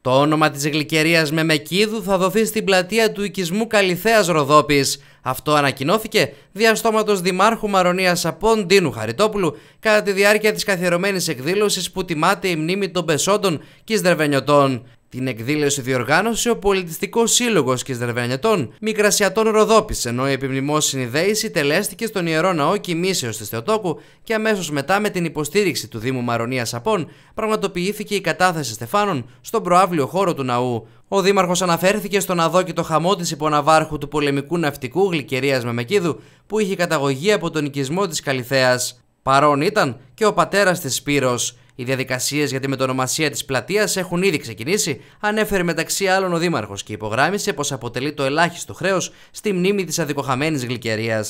Το όνομα της γλυκερίας Μεμεκίδου θα δοθεί στην πλατεία του οικισμού Καλυθέας Ροδόπης αυτό ανακοινώθηκε διαστόματος Δημάρχου Μαρονίας Σαπών Ντίνου Χαριτόπουλου κατά τη διάρκεια της καθιερωμένης εκδήλωσης που τιμάται η μνήμη των Πεσόντων και Την εκδήλωση διοργάνωσε ο Πολιτιστικός Σύλλογος και Μικρασιατών Ροδόπη, ενώ η επιμνημό συνειδέηση τελέστηκε στον ιερό ναό Κοιμήσεως της Θεοτόκου και αμέσως μετά, με την υποστήριξη του Δήμου Μαρονίας Σαπών, πραγματοποιήθηκε η κατάθεση στεφάνων στον προάβλιο χώρο του ναού. Ο Δήμαρχος αναφέρθηκε στον αδόκητο χαμό της υποναβάρχου του πολεμικού ναυτικού Γλυκερίας Μεμεκίδου, που είχε καταγωγή από τον οικισμό της Καλιθέα. Παρόν ήταν και ο πατέρας της Σπύρος. Οι διαδικασίες για τη μετονομασία της πλατείας έχουν ήδη ξεκινήσει, ανέφερε μεταξύ άλλων ο Δήμαρχος και υπογράμισε πως αποτελεί το ελάχιστο χρέος στη μνήμη της αδικοχαμένης Γλυκερίας.